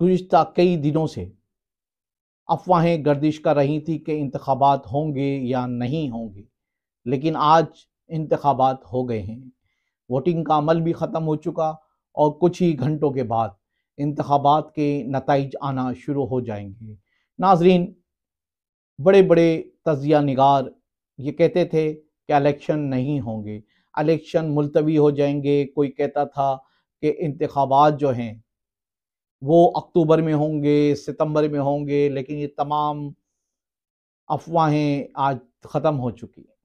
गुज्त कई दिनों से अफवाहें गर्दिश कर रही थी कि इंतबात होंगे या नहीं होंगे लेकिन आज इंतबात हो गए हैं वोटिंग का अमल भी ख़त्म हो चुका और कुछ ही घंटों के बाद इंतबात के नतज आना शुरू हो जाएंगे नाजरीन बड़े बड़े तजिया नगार ये कहते थे कि अलेक्शन नहीं होंगे अलेक्शन मुलतवी हो जाएंगे कोई कहता था कि इंतबात जो हैं वो अक्टूबर में होंगे सितंबर में होंगे लेकिन ये तमाम अफवाहें आज ख़त्म हो चुकी हैं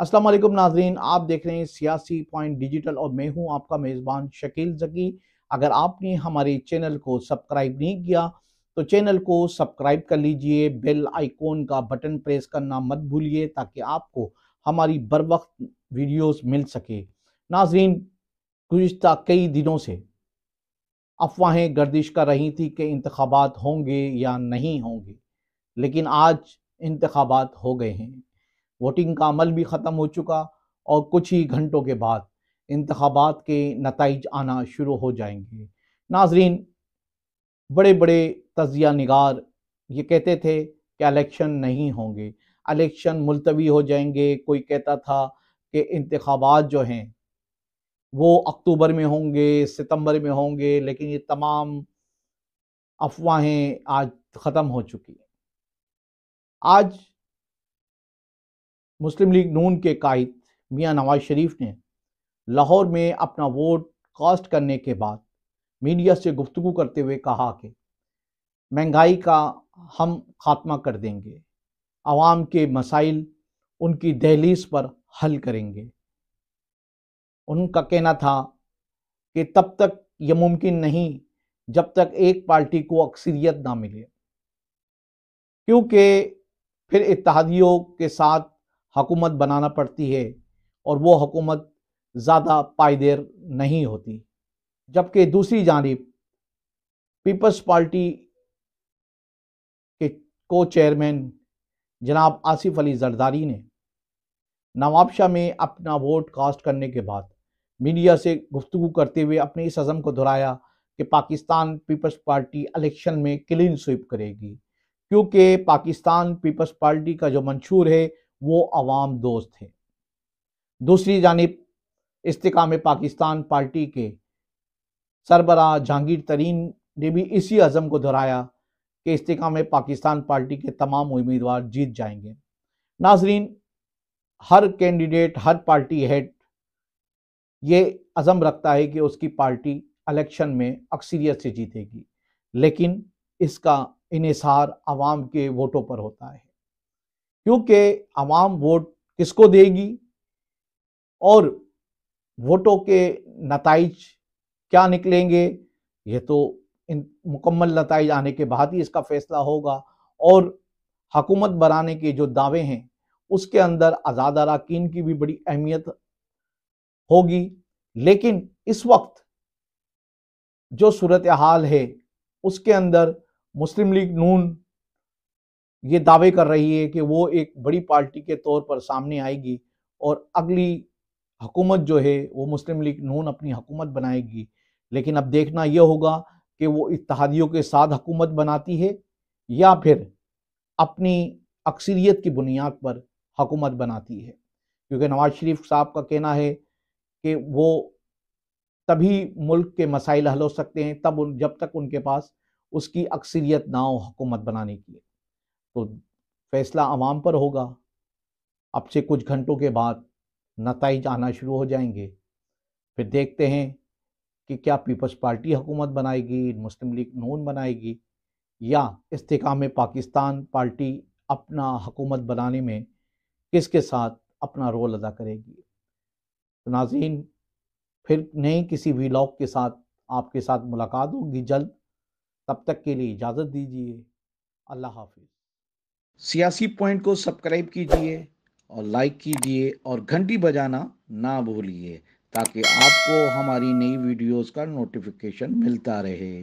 अस्सलाम वालेकुम नाजरीन आप देख रहे हैं सियासी पॉइंट डिजिटल और मैं हूं आपका मेज़बान शकील जकी अगर आपने हमारे चैनल को सब्सक्राइब नहीं किया तो चैनल को सब्सक्राइब कर लीजिए बेल आइकॉन का बटन प्रेस करना मत भूलिए ताकि आपको हमारी बर वक्त वीडियोज मिल सके नाजरीन गुज्त कई दिनों से अफवाहें गर्दिश कर रही थी कि इंतबात होंगे या नहीं होंगे लेकिन आज इंतबात हो गए हैं वोटिंग का अमल भी ख़त्म हो चुका और कुछ ही घंटों के बाद इंतबात के नतज आना शुरू हो जाएंगे नाजरीन बड़े बड़े तजिया निगार ये कहते थे कि इलेक्शन नहीं होंगे इलेक्शन मुलतवी हो जाएंगे कोई कहता था कि इंतबात जो हैं वो अक्टूबर में होंगे सितंबर में होंगे लेकिन ये तमाम अफवाहें आज ख़त्म हो चुकी हैं आज मुस्लिम लीग नून के कायद मियां नवाज शरीफ ने लाहौर में अपना वोट कास्ट करने के बाद मीडिया से गुफ्तु करते हुए कहा कि महंगाई का हम खात्मा कर देंगे आवाम के मसाइल उनकी दहलीस पर हल करेंगे उनका कहना था कि तब तक ये मुमकिन नहीं जब तक एक पार्टी को अक्सरियत ना मिले क्योंकि फिर इतिहादियों के साथ हकूमत बनाना पड़ती है और वो हकूमत ज़्यादा पायदेर नहीं होती जबकि दूसरी जानब पीपल्स पार्टी के को चेयरमैन जनाब आसिफ अली जरदारी ने नवाबशाह में अपना वोट कास्ट करने के बाद मीडिया से गुफ्तु करते हुए अपने इस अज़म को दोहराया कि पाकिस्तान पीपल्स पार्टी इलेक्शन में क्लीन स्वीप करेगी क्योंकि पाकिस्तान पीपल्स पार्टी का जो मंशूर है वो आवाम दोस्त है दूसरी जानब इस्तेकाम पाकिस्तान पार्टी के सरबरा जहांगीर तरीन ने भी इसी अज़म को दोहराया कि इस्तेकाम में पाकिस्तान पार्टी के तमाम उम्मीदवार जीत जाएंगे नाजरीन हर कैंडिडेट हर पार्टी हेड ये अज़म रखता है कि उसकी पार्टी इलेक्शन में अक्सरियत से जीतेगी लेकिन इसका इसार आवाम के वोटों पर होता है क्योंकि आवाम वोट किसको देगी और वोटों के नतज क्या निकलेंगे ये तो इन मुकम्मल नतज आने के बाद ही इसका फैसला होगा और हकूमत बनाने के जो दावे हैं उसके अंदर आज़ाद अरकान की भी बड़ी अहमियत होगी लेकिन इस वक्त जो सूरत हाल है उसके अंदर मुस्लिम लीग नून ये दावे कर रही है कि वो एक बड़ी पार्टी के तौर पर सामने आएगी और अगली हुकूमत जो है वो मुस्लिम लीग नून अपनी हुकूमत बनाएगी लेकिन अब देखना यह होगा कि वो इतिहादियों के साथ हुकूमत बनाती है या फिर अपनी अक्सरियत की बुनियाद पर हुकूमत बनाती है क्योंकि नवाज शरीफ साहब का कहना है कि वो तभी मुल्क के मसाइल हल हो सकते हैं तब उन जब तक उनके पास उसकी अक्सरियत ना हो हुकूमत बनाने की तो फैसला आवाम पर होगा अब से कुछ घंटों के बाद नतज आना शुरू हो जाएंगे फिर देखते हैं कि क्या पीपल्स पार्टी हुकूमत बनाएगी मुस्लिम लीग नून बनाएगी या इस्तेकाम पाकिस्तान पार्टी अपना हुकूमत बनाने में किसके साथ अपना रोल अदा करेगी तो नाजीन फिर नए किसी वीलॉग के साथ आपके साथ मुलाकात होगी जल्द तब तक के लिए इजाज़त दीजिए अल्लाह हाफिज़ सियासी पॉइंट को सब्सक्राइब कीजिए और लाइक कीजिए और घंटी बजाना ना भूलिए ताकि आपको हमारी नई वीडियोस का नोटिफिकेशन मिलता रहे